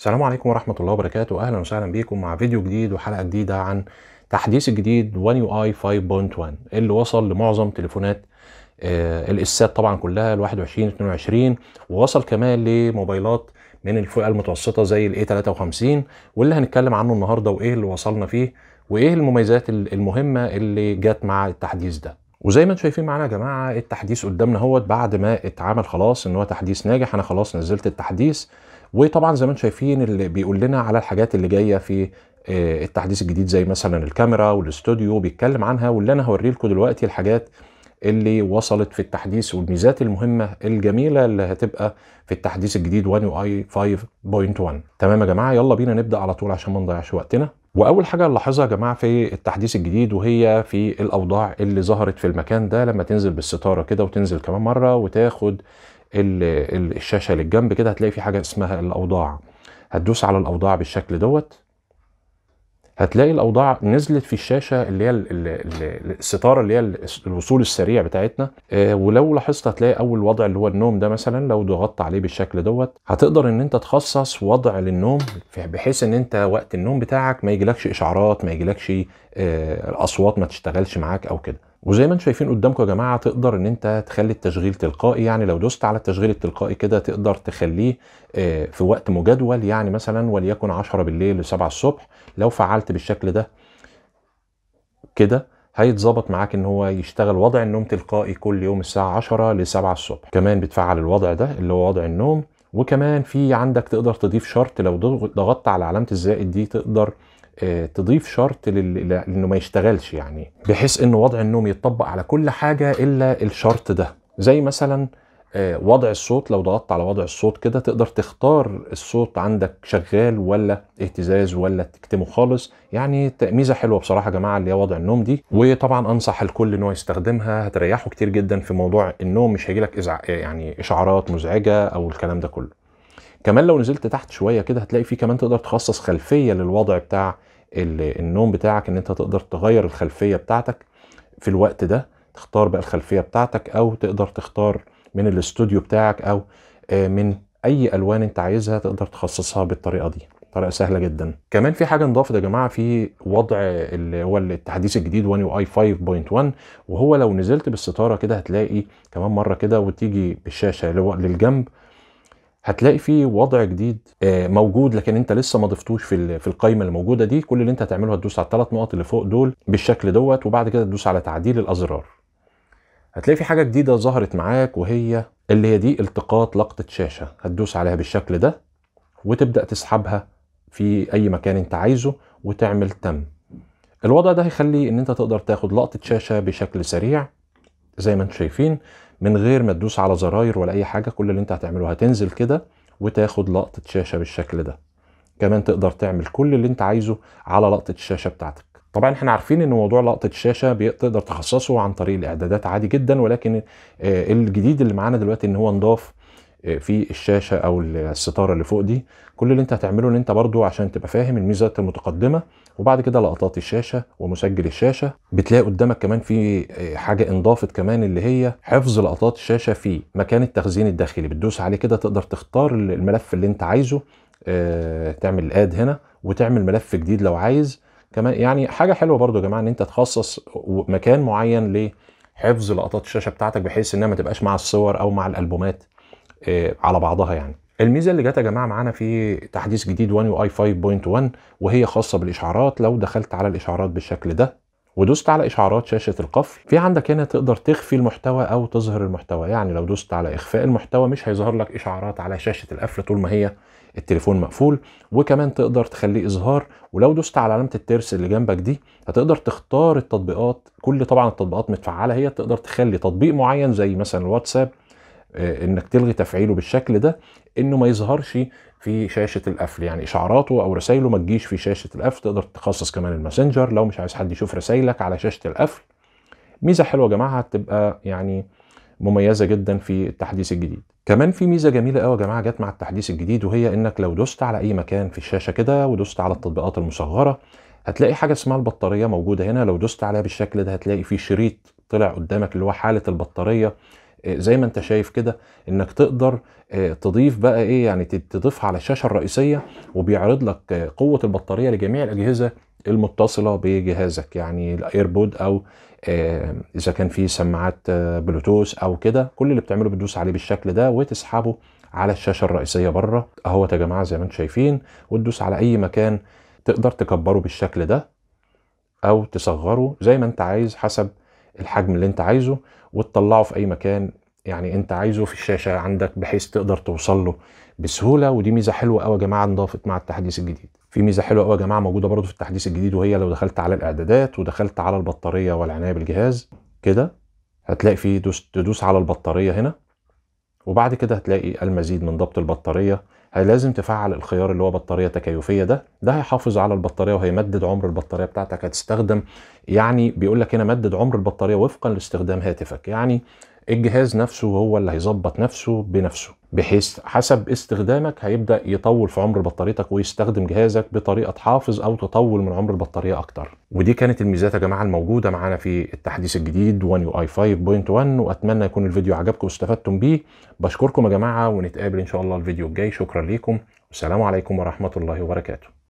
السلام عليكم ورحمة الله وبركاته أهلا وسهلا بيكم مع فيديو جديد وحلقة جديدة عن تحديث الجديد One UI 5.1 اللي وصل لمعظم تليفونات آه، الاسات طبعا كلها ال 21 22 ووصل كمان لموبايلات من الفئة المتوسطة زي الاي 53 واللي هنتكلم عنه النهاردة وإيه اللي وصلنا فيه وإيه المميزات المهمة اللي جت مع التحديث ده وزي ما انتم شايفين معانا يا جماعه التحديث قدامنا اهوت بعد ما اتعمل خلاص ان هو تحديث ناجح انا خلاص نزلت التحديث وطبعا زي ما انتم شايفين اللي بيقول لنا على الحاجات اللي جايه في آه، التحديث الجديد زي مثلا الكاميرا والاستوديو بيتكلم عنها واللي انا هوري لكم دلوقتي الحاجات اللي وصلت في التحديث والميزات المهمه الجميله اللي هتبقى في التحديث الجديد 1 يو اي 5.1 تمام يا جماعه يلا بينا نبدا على طول عشان ما نضيعش وقتنا واول حاجه نلاحظها يا جماعه في التحديث الجديد وهي في الاوضاع اللي ظهرت في المكان ده لما تنزل بالستاره كده وتنزل كمان مره وتاخد الشاشه للجنب كده هتلاقي في حاجه اسمها الاوضاع هتدوس على الاوضاع بالشكل دوت هتلاقي الاوضاع نزلت في الشاشه اللي هي الستاره اللي هي الوصول السريع بتاعتنا آه، ولو لاحظت هتلاقي اول وضع اللي هو النوم ده مثلا لو ضغطت عليه بالشكل دوت هتقدر ان انت تخصص وضع للنوم بحيث ان انت وقت النوم بتاعك ما يجيلكش اشعارات ما يجيلكش آه، اصوات ما تشتغلش معاك او كده وزي ما انتم شايفين قدامكم يا جماعه تقدر ان انت تخلي التشغيل تلقائي يعني لو دوست على التشغيل التلقائي كده تقدر تخليه آه، في وقت مجدول يعني مثلا وليكن 10 بالليل ل 7 الصبح لو فعلت بالشكل ده كده هيتظبط معاك ان هو يشتغل وضع النوم تلقائي كل يوم الساعه 10 ل 7 الصبح كمان بتفعل الوضع ده اللي هو وضع النوم وكمان في عندك تقدر تضيف شرط لو ضغطت على علامه الزائد دي تقدر تضيف شرط لانه ما يشتغلش يعني بحيث انه وضع النوم يتطبق على كل حاجه الا الشرط ده زي مثلا آه، وضع الصوت لو ضغطت على وضع الصوت كده تقدر تختار الصوت عندك شغال ولا اهتزاز ولا تكتمه خالص يعني ميزه حلوه بصراحه يا جماعه اللي هي وضع النوم دي وطبعا انصح الكل ان هو يستخدمها هتريحه كتير جدا في موضوع النوم مش هيجيلك إزع... يعني اشعارات مزعجه او الكلام ده كله كمان لو نزلت تحت شويه كده هتلاقي في كمان تقدر تخصص خلفيه للوضع بتاع النوم بتاعك ان انت تقدر تغير الخلفيه بتاعتك في الوقت ده تختار بقى الخلفيه بتاعتك او تقدر تختار من الاستوديو بتاعك او آه، من اي الوان انت عايزها تقدر تخصصها بالطريقه دي طريقه سهله جدا كمان في حاجه انضافت يا جماعه في وضع اللي هو التحديث الجديد ون يو اي 5.1 وهو لو نزلت بالستاره كده هتلاقي كمان مره كده وتيجي بالشاشه اللي هو للجنب هتلاقي في وضع جديد آه، موجود لكن انت لسه ما ضفتوش في في القائمه اللي موجوده دي كل اللي انت هتعمله هتدوس على الثلاث نقط اللي فوق دول بالشكل دوت وبعد كده تدوس على تعديل الازرار هتلاقي في حاجه جديده ظهرت معاك وهي اللي هي دي التقاط لقطه شاشه هتدوس عليها بالشكل ده وتبدا تسحبها في اي مكان انت عايزه وتعمل تم الوضع ده هيخلي ان انت تقدر تاخد لقطه شاشه بشكل سريع زي ما انتم شايفين من غير ما تدوس على زراير ولا اي حاجه كل اللي انت هتعمله هتنزل كده وتاخد لقطه شاشه بالشكل ده كمان تقدر تعمل كل اللي انت عايزه على لقطه الشاشه بتاعتك طبعا احنا عارفين ان موضوع لقطه الشاشه تقدر تخصصه عن طريق الاعدادات عادي جدا ولكن آه، الجديد اللي معانا دلوقتي ان هو نضاف آه، في الشاشه او الستاره اللي فوق دي كل اللي انت هتعمله ان انت برضو عشان تبقى فاهم الميزات المتقدمه وبعد كده لقطات الشاشه ومسجل الشاشه بتلاقي قدامك كمان في آه، حاجه انضافت كمان اللي هي حفظ لقطات الشاشه في مكان التخزين الداخلي بتدوس عليه كده تقدر تختار الملف اللي انت عايزه آه، تعمل اد هنا وتعمل ملف جديد لو عايز كمان يعني حاجه حلوه برضو يا جماعه ان انت تخصص مكان معين لحفظ لقطات الشاشه بتاعتك بحيث انها ما تبقاش مع الصور او مع الالبومات آه، على بعضها يعني الميزه اللي جت يا جماعه معانا في تحديث جديد 1 يو اي 5.1 وهي خاصه بالاشعارات لو دخلت على الاشعارات بالشكل ده ودوست على اشعارات شاشه القفل في عندك هنا تقدر تخفي المحتوى او تظهر المحتوى يعني لو دوست على اخفاء المحتوى مش هيظهر لك اشعارات على شاشه القفل طول ما هي التليفون مقفول وكمان تقدر تخليه اظهار ولو دوست على علامه الترس اللي جنبك دي هتقدر تختار التطبيقات كل طبعا التطبيقات متفعله هي تقدر تخلي تطبيق معين زي مثلا الواتساب آه، انك تلغي تفعيله بالشكل ده انه ما يظهرش في شاشه القفل يعني اشعاراته او رسايله ما تجيش في شاشه القفل تقدر تخصص كمان الماسنجر لو مش عايز حد يشوف رسايلك على شاشه القفل ميزه حلوه يا جماعه هتبقى يعني مميزه جدا في التحديث الجديد كمان في ميزه جميله قوي يا جماعه جت مع التحديث الجديد وهي انك لو دوست على اي مكان في الشاشه كده ودوست على التطبيقات المصغره هتلاقي حاجه اسمها البطاريه موجوده هنا لو دوست عليها بالشكل ده هتلاقي في شريط طلع قدامك اللي هو حاله البطاريه آه، زي ما انت شايف كده انك تقدر آه، تضيف بقى ايه يعني تضيفها على الشاشه الرئيسيه وبيعرض لك آه، قوه البطاريه لجميع الاجهزه المتصله بجهازك يعني الايربود او اذا كان في سماعات بلوتوث او كده كل اللي بتعمله بتدوس عليه بالشكل ده وتسحبه على الشاشه الرئيسيه بره اهوت يا جماعه زي ما انتم شايفين وتدوس على اي مكان تقدر تكبره بالشكل ده او تصغره زي ما انت عايز حسب الحجم اللي انت عايزه وتطلعه في اي مكان يعني انت عايزه في الشاشه عندك بحيث تقدر توصل له بسهوله ودي ميزه حلوه قوي يا جماعه انضافت مع التحديث الجديد في ميزه حلوه قوي يا جماعه موجوده برضو في التحديث الجديد وهي لو دخلت على الاعدادات ودخلت على البطاريه والعنايه بالجهاز كده هتلاقي في تدوس على البطاريه هنا وبعد كده هتلاقي المزيد من ضبط البطاريه لازم تفعل الخيار اللي هو بطاريه تكيفيه ده ده هيحافظ على البطاريه وهيمدد عمر البطاريه بتاعتك هتستخدم يعني بيقول لك هنا مدد عمر البطاريه وفقا لاستخدام هاتفك يعني الجهاز نفسه هو اللي هيظبط نفسه بنفسه بحيث حسب استخدامك هيبدا يطول في عمر بطاريتك ويستخدم جهازك بطريقه تحافظ او تطول من عمر البطاريه اكتر ودي كانت الميزات يا جماعه الموجوده معانا في التحديث الجديد ون يو اي 5.1 واتمنى يكون الفيديو عجبكم واستفدتم بيه بشكركم يا جماعه ونتقابل ان شاء الله الفيديو الجاي شكرا ليكم والسلام عليكم ورحمه الله وبركاته